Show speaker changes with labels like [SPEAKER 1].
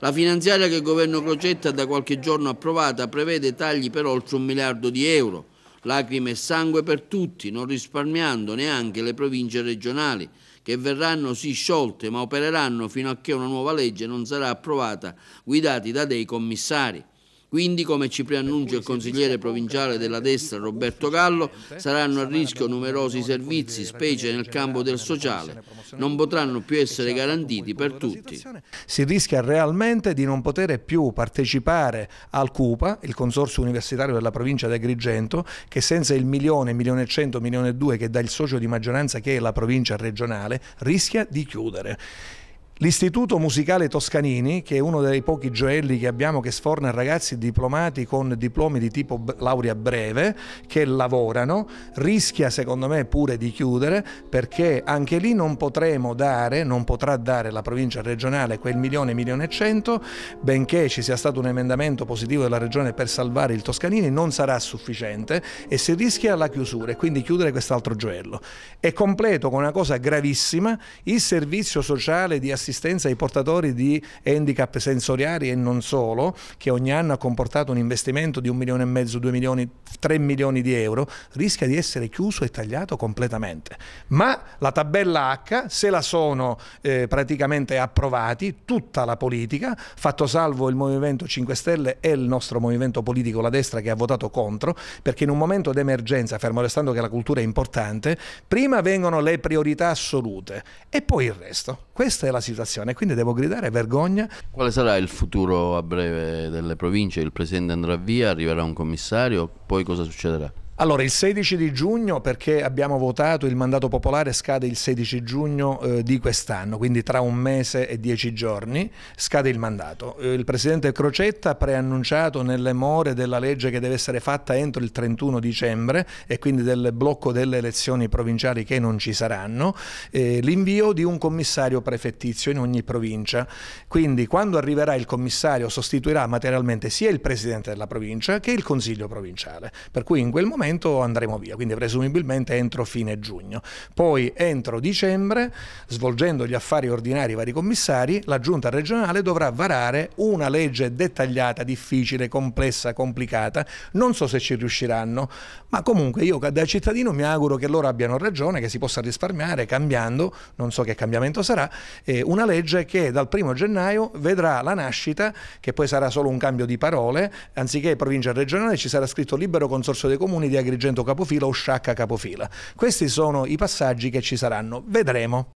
[SPEAKER 1] La finanziaria che il governo Crocetta ha da qualche giorno approvata prevede tagli per oltre un miliardo di euro, lacrime e sangue per tutti, non risparmiando neanche le province regionali, che verranno sì sciolte ma opereranno fino a che una nuova legge non sarà approvata, guidati da dei commissari. Quindi, come ci preannuncia il consigliere provinciale della destra Roberto Gallo, saranno a rischio numerosi servizi, specie nel campo del sociale. Non potranno più essere garantiti per tutti.
[SPEAKER 2] Si rischia realmente di non poter più partecipare al CUPA, il consorzio universitario della provincia di Agrigento, che senza il milione, milione e cento, milione e due che dà il socio di maggioranza che è la provincia regionale, rischia di chiudere. L'Istituto Musicale Toscanini, che è uno dei pochi gioielli che abbiamo che sforna ragazzi diplomati con diplomi di tipo laurea breve, che lavorano, rischia secondo me pure di chiudere perché anche lì non potremo dare, non potrà dare la provincia regionale quel milione, milione e cento, benché ci sia stato un emendamento positivo della regione per salvare il Toscanini, non sarà sufficiente e si rischia la chiusura e quindi chiudere quest'altro gioiello. E completo con una cosa gravissima, il servizio sociale di assistenza assistenza ai portatori di handicap sensoriali e non solo, che ogni anno ha comportato un investimento di un milione e mezzo, due milioni, tre milioni di euro, rischia di essere chiuso e tagliato completamente. Ma la tabella H, se la sono eh, praticamente approvati, tutta la politica, fatto salvo il Movimento 5 Stelle e il nostro movimento politico, la destra, che ha votato contro, perché in un momento d'emergenza, fermo restando che la cultura è importante, prima vengono le priorità assolute e poi il resto. Questa è la situazione amministrazione, quindi devo gridare vergogna.
[SPEAKER 1] Quale sarà il futuro a breve delle province? Il presidente andrà via, arriverà un commissario, poi cosa succederà?
[SPEAKER 2] Allora, il 16 di giugno, perché abbiamo votato, il mandato popolare scade il 16 giugno eh, di quest'anno, quindi tra un mese e dieci giorni scade il mandato. Eh, il presidente Crocetta ha preannunciato nelle more della legge che deve essere fatta entro il 31 dicembre e quindi del blocco delle elezioni provinciali che non ci saranno, eh, l'invio di un commissario prefettizio in ogni provincia. Quindi quando arriverà il commissario sostituirà materialmente sia il presidente della provincia che il consiglio provinciale, per cui in quel momento momento andremo via, quindi presumibilmente entro fine giugno. Poi entro dicembre, svolgendo gli affari ordinari vari commissari, la giunta regionale dovrà varare una legge dettagliata, difficile, complessa, complicata. Non so se ci riusciranno, ma comunque io da cittadino mi auguro che loro abbiano ragione, che si possa risparmiare cambiando, non so che cambiamento sarà, una legge che dal primo gennaio vedrà la nascita, che poi sarà solo un cambio di parole, anziché provincia regionale ci sarà scritto libero consorzio dei comuni di Agrigento capofila o Sciacca capofila. Questi sono i passaggi che ci saranno. Vedremo.